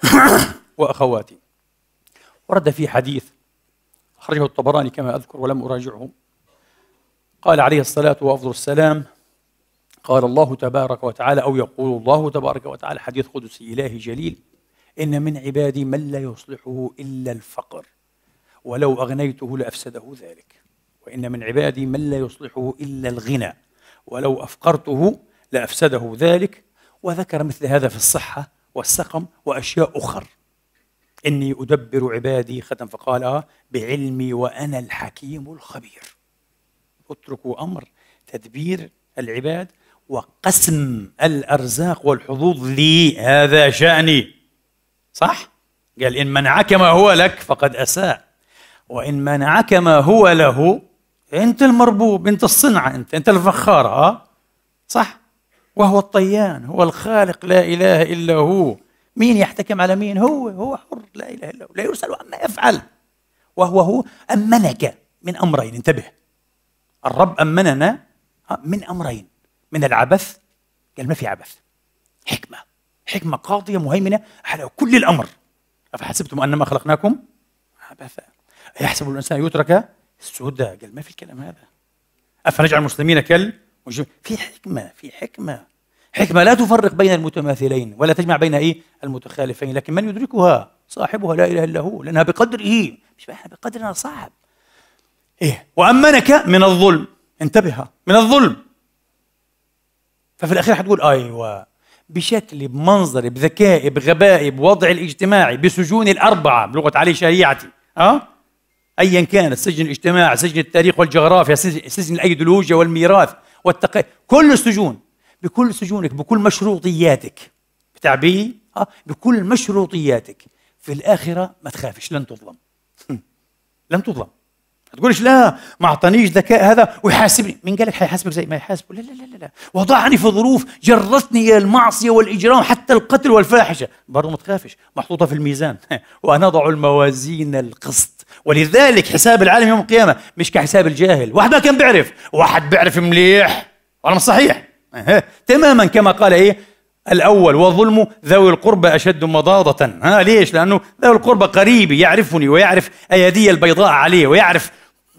وأخواتي ورد في حديث أخرجه الطبراني كما أذكر ولم أراجعه قال عليه الصلاة وأفضل السلام قال الله تبارك وتعالى أو يقول الله تبارك وتعالى حديث قدسي إلهي جليل إن من عبادي من لا يصلحه إلا الفقر ولو أغنيته لأفسده ذلك وإن من عبادي من لا يصلحه إلا الغنى ولو أفقرته لأفسده ذلك وذكر مثل هذا في الصحة والسقم وأشياء أخر إني أدبر عبادي ختم فقال آه بعلمي وأنا الحكيم الخبير اتركوا أمر تدبير العباد وقسم الأرزاق والحظوظ لي هذا شأني صح؟ قال إن منعك ما هو لك فقد أساء وإن منعك ما هو له أنت المربوب أنت الصنعة أنت أنت الفخاره آه؟ صح؟ وهو الطيان هو الخالق لا إله إلا هو مين يحتكم على مين هو هو حر لا إله إلا هو لا يسأل عما يفعل وهو هو أمنك من أمرين انتبه الرب أمننا من أمرين من العبث قال ما في عبث حكمة حكمة قاضية مهيمنة على كل الأمر أفحسبتم أنما خلقناكم عبثا يحسب الإنسان يترك سدى قال ما في الكلام هذا أفنجعل المسلمين كال في حكمة في حكمة حكمة لا تفرق بين المتماثلين ولا تجمع بين إيه المتخالفين لكن من يدركها صاحبها لا إله إلا هو لأنها بقدره إيه؟ مش إحنا بقدرنا صعب إيه وأمنك من الظلم انتبه من الظلم ففي الأخير حتقول أيوه بشكلي بمنظري بذكائي بغبائي بوضعي الاجتماعي بسجوني الأربعة بلغة علي شريعتي أه ايا كان سجن الاجتماع سجن التاريخ والجغرافيا سجن الايديولوجيا والميراث والتق كل السجون بكل سجونك بكل مشروطياتك بتعبيه أه؟ بكل مشروطياتك في الاخره ما تخافش لن تظلم لن تظلم ما تقولش لا ما اعطانيش ذكاء هذا ويحاسبني من قال لك حيحاسبك زي ما يحاسبه لا لا لا لا وضعني في ظروف جرتني الى المعصيه والاجرام حتى القتل والفاحشه برضه ما تخافش محطوطه في الميزان وانا اضع الموازين القسط ولذلك حساب العالم يوم القيامة مش كحساب الجاهل واحد ما كان بيعرف واحد بيعرف مليح ولا مش صحيح تماما كما قال ايه الأول وظلم ذوي القربى أشد مضاضة ها ليش؟ لأنه ذوي القربى قريبي يعرفني ويعرف أيدي البيضاء عليه ويعرف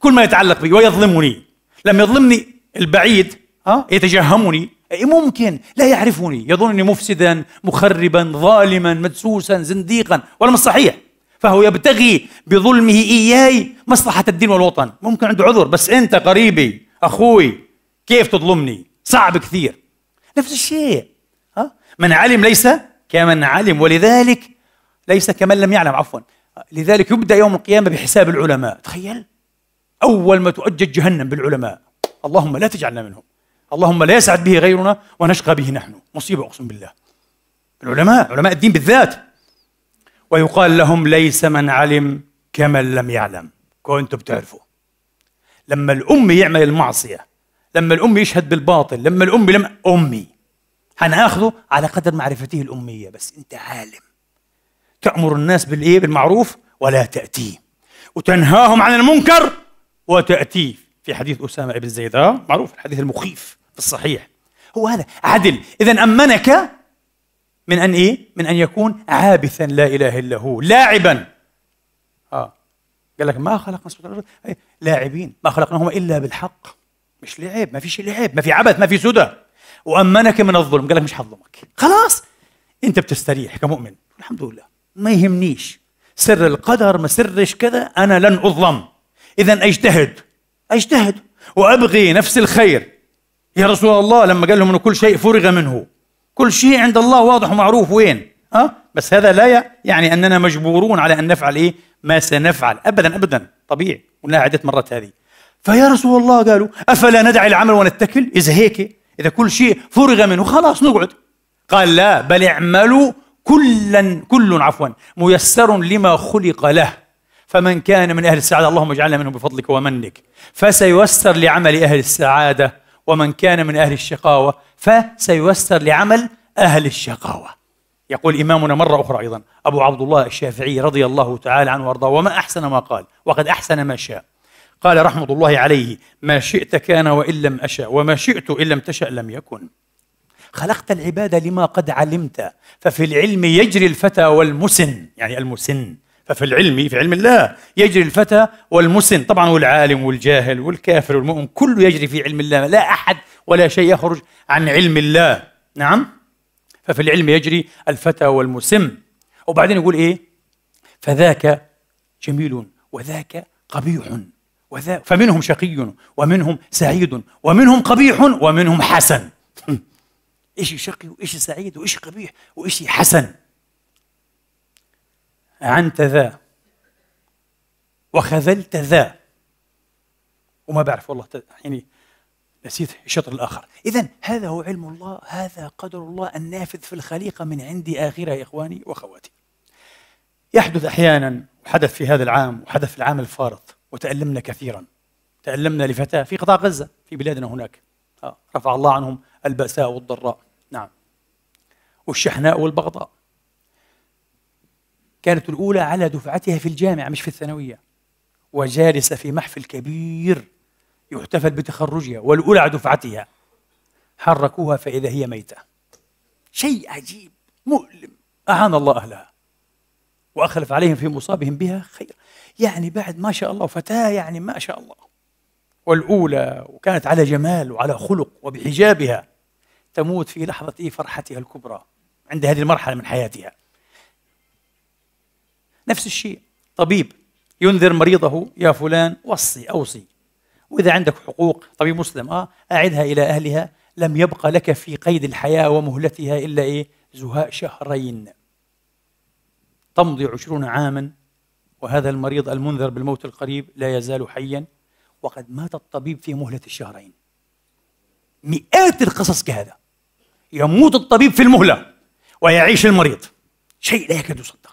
كل ما يتعلق بي ويظلمني لما يظلمني البعيد ها آه. يتجهمني إيه، ممكن لا يعرفني يظنني مفسدا مخربا ظالما مدسوسا زنديقا ولا مش صحيح فهو يبتغي بظلمه إياي مصلحة الدين والوطن ممكن عنده عذر بس أنت قريبي أخوي كيف تظلمني صعب كثير نفس الشيء ها؟ من علم ليس كمن علم ولذلك ليس كمن لم يعلم عفوا لذلك يبدأ يوم القيامة بحساب العلماء تخيل أول ما تؤجج جهنم بالعلماء اللهم لا تجعلنا منهم اللهم لا يسعد به غيرنا ونشقى به نحن مصيبة أقسم بالله العلماء علماء الدين بالذات ويقال لهم ليس من علم كمن لم يعلم كنتوا بتعرفوا لما الأم يعمل المعصية لما الأم يشهد بالباطل لما الأم لم أمي حناخذه على قدر معرفته الأمية بس أنت عالم تأمر الناس بالإيه بالمعروف ولا تأتيه وتنهاهم عن المنكر وتأتيه في حديث أسامة بن زيد آه، معروف الحديث المخيف في الصحيح هو هذا عدل إذا أمنك من أن إيه؟ من أن يكون عابثا لا إله إلا هو لاعبا آه قال لك ما خلقنا سبحانه وتعالى إيه؟ لاعبين ما خلقناهم إلا بالحق مش لعب ما فيش لعب ما في عبث ما في سدى وأمنك من الظلم قال لك مش حظلمك خلاص أنت بتستريح كمؤمن الحمد لله ما يهمنيش سر القدر ما سرش كذا أنا لن أظلم إذا أجتهد أجتهد وأبغي نفس الخير يا رسول الله لما قال لهم انه كل شيء فرغ منه كل شيء عند الله واضح ومعروف وين أه؟ بس هذا لا يعني أننا مجبورون على أن نفعل إيه ما سنفعل أبدا أبدا طبيعي قلناها عدة مرات هذه فيا رسول الله قالوا أفلا ندع العمل ونتكل إذا هيك إذا كل شيء فرغ منه خلاص نقعد قال لا بل اعملوا كلا كل عفوا ميسر لما خلق له فمن كان من أهل السعادة اللهم اجعلنا منه بفضلك ومنك فسيسر لعمل أهل السعادة ومن كان من أهل الشقاوة فسيوسر لعمل أهل الشقاوة يقول إمامنا مرة أخرى أيضا أبو عبد الله الشافعي رضي الله تعالى عنه وأرضاه وما أحسن ما قال وقد أحسن ما شاء قال رحمة الله عليه ما شئت كان وإن لم أشأ وما شئت إن لم تشأ لم يكن خلقت العباد لما قد علمت ففي العلم يجري الفتى والمسن يعني المسن ففي العلم في علم الله يجري الفتى والمسن طبعا والعالم والجاهل والكافر والمؤمن كله يجري في علم الله لا أحد ولا شيء يخرج عن علم الله نعم ففي العلم يجري الفتى والمسن وبعدين يقول إيه فذاك جميل وذاك قبيح وذا فمنهم شقي ومنهم سعيد ومنهم قبيح ومنهم حسن ايش شقي وايش سعيد وايش قبيح وايش حسن عنت ذا وخذلت ذا وما بعرف والله يعني نسيت الشطر الآخر إذا هذا هو علم الله هذا قدر الله النافذ في الخليقة من عندي آخرة يا إخواني وأخواتي يحدث أحيانا وحدث في هذا العام وحدث في العام الفارط وتألمنا كثيرا تألمنا لفتاة في قطاع غزة في بلادنا هناك آه، رفع الله عنهم البأساء والضراء نعم والشحناء والبغضاء كانت الأولى على دفعتها في الجامعة مش في الثانوية وجالسة في محفل كبير يحتفل بتخرجها والأولى على دفعتها حركوها فإذا هي ميتة شيء عجيب مؤلم أعان الله أهلها وأخلف عليهم في مصابهم بها خير يعني بعد ما شاء الله فتاة يعني ما شاء الله والأولى وكانت على جمال وعلى خلق وبحجابها تموت في لحظة إيه، فرحتها الكبرى عند هذه المرحلة من حياتها نفس الشيء طبيب ينذر مريضه يا فلان وصي أوصي وإذا عندك حقوق طبيب مسلم آه أعدها إلى أهلها لم يبقى لك في قيد الحياة ومهلتها إلا إيه زهاء شهرين تمضي عشرون عاما وهذا المريض المنذر بالموت القريب لا يزال حيا وقد مات الطبيب في مهلة الشهرين مئات القصص كهذا يموت الطبيب في المهلة ويعيش المريض شيء لا يكاد يصدق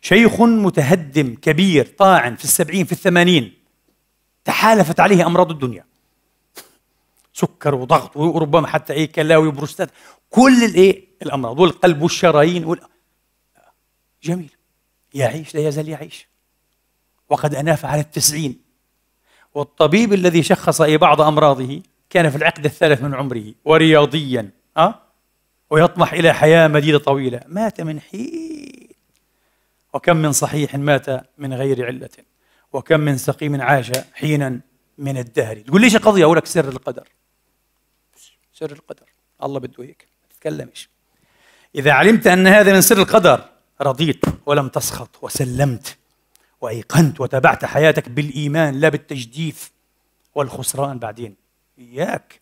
شيخ متهدم كبير طاعن في السبعين في الثمانين تحالفت عليه أمراض الدنيا سكر وضغط وربما حتى ايه كلاوي وبروستات كل الايه الامراض والقلب والشرايين وال... جميل يعيش لا يزال يعيش وقد اناف على التسعين والطبيب الذي شخص اي بعض امراضه كان في العقد الثالث من عمره ورياضيا أه؟ ويطمح الى حياه مديده طويله مات من حين وكم من صحيح مات من غير علة وكم من سقيم عاش حينا من الدهر تقول ليش القضية أقول لك سر القدر سر القدر الله بده هيك ما تتكلمش إذا علمت أن هذا من سر القدر رضيت ولم تسخط وسلمت وأيقنت وتابعت حياتك بالإيمان لا بالتجديف والخسران بعدين إياك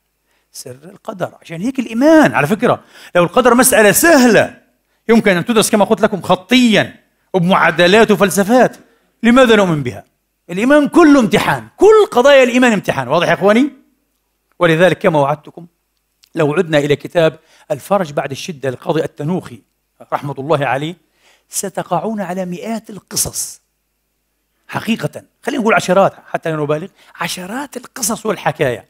سر القدر عشان هيك الإيمان على فكرة لو القدر مسألة سهلة يمكن أن تدرس كما قلت لكم خطيا وبمعادلات وفلسفات لماذا نؤمن بها؟ الإيمان كله امتحان كل قضايا الإيمان امتحان واضح يا إخواني؟ ولذلك كما وعدتكم لو عدنا إلى كتاب الفرج بعد الشدة للقاضي التنوخي رحمة الله عليه ستقعون على مئات القصص حقيقة خلينا نقول عشرات حتى لا نبالغ عشرات القصص والحكاية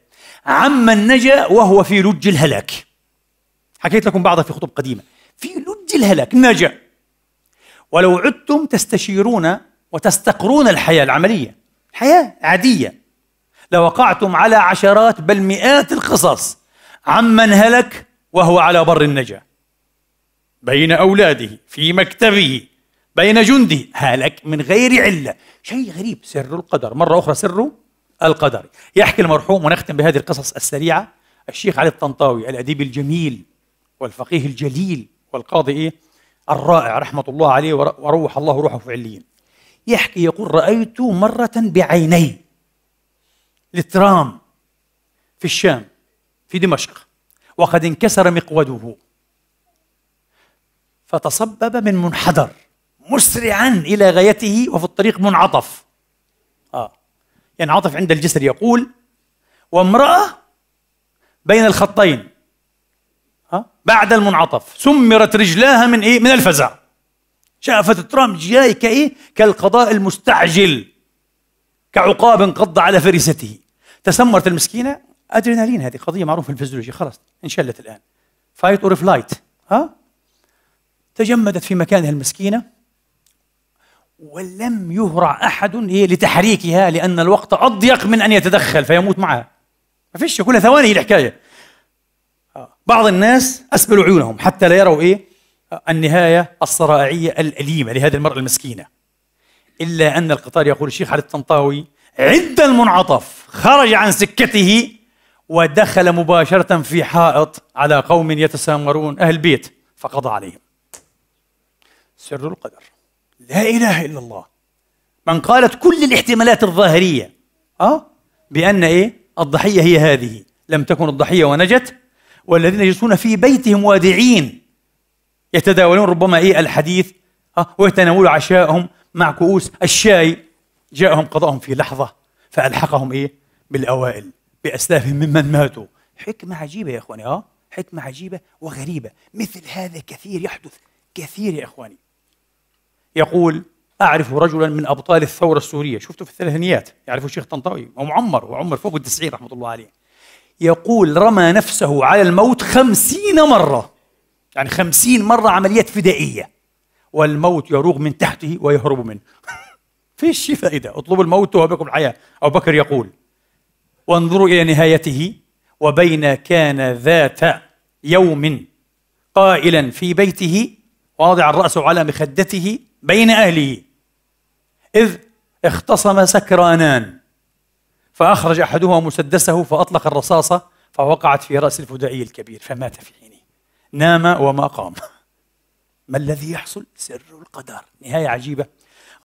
عمن نجا وهو في لج الهلاك حكيت لكم بعضها في خطب قديمة في لج الهلاك نجا ولو عدتم تستشيرون وتستقرون الحياة العملية الحياة عادية لوقعتم على عشرات بل مئات القصص عمن هلك وهو على بر النجاة بين أولاده في مكتبه بين جنده هلك من غير علة شيء غريب سر القدر مرة أخرى سر القدر يحكي المرحوم ونختم بهذه القصص السريعة الشيخ علي الطنطاوي الأديب الجميل والفقيه الجليل والقاضي إيه؟ الرائع رحمة الله عليه وروح الله روحه في عليين يحكي يقول رأيت مرة بعيني الترام في الشام في دمشق وقد انكسر مقوده فتصبب من منحدر مسرعا إلى غايته وفي الطريق منعطف آه. ينعطف عند الجسر يقول وامرأة بين الخطين بعد المنعطف سمرت رجلاها من ايه من الفزع شافت ترامب جاي كايه كالقضاء المستعجل كعقاب انقض على فريسته تسمرت المسكينه ادرينالين هذه قضيه معروفه في الفيزيولوجيا خلاص انشلت الان فايت اور فلايت ها تجمدت في مكانها المسكينه ولم يهرع احد هي إيه؟ لتحريكها لان الوقت اضيق من ان يتدخل فيموت معها ما فيش كلها ثواني الحكايه بعض الناس أسبلوا عيونهم حتى لا يروا إيه النهاية الصراعية الأليمة لهذه المرأة المسكينة إلا أن القطار يقول الشيخ علي الطنطاوي عد المنعطف خرج عن سكته ودخل مباشرة في حائط على قوم يتسامرون أهل بيت فقضى عليهم سر القدر لا إله إلا الله من قالت كل الاحتمالات الظاهرية أه؟ بأن إيه الضحية هي هذه لم تكن الضحية ونجت والذين يجلسون في بيتهم وادعين يتداولون ربما إيه الحديث ويتناولوا عشاءهم مع كؤوس الشاي جاءهم قضاءهم في لحظة فألحقهم إيه بالأوائل بأسلافهم ممن ماتوا حكمة عجيبة يا إخواني آه حكمة عجيبة وغريبة مثل هذا كثير يحدث كثير يا إخواني يقول أعرف رجلا من أبطال الثورة السورية شفته في الثلاثينيات يعرفه الشيخ طنطاوي ومعمر وعمر فوق التسعين رحمة الله عليه يقول رمى نفسه على الموت خمسين مرة يعني خمسين مرة عمليات فدائية والموت يروغ من تحته ويهرب منه فيش فائدة اطلبوا الموت وبكم الحياة أبو بكر يقول وانظروا إلى نهايته وبين كان ذات يوم قائلا في بيته واضعا رأسه على مخدته بين أهله إذ اختصم سكرانان فأخرج أحدهما مسدسه فأطلق الرصاصة فوقعت في رأس الفدائي الكبير فمات في حينه نام وما قام ما الذي يحصل؟ سر القدر نهاية عجيبة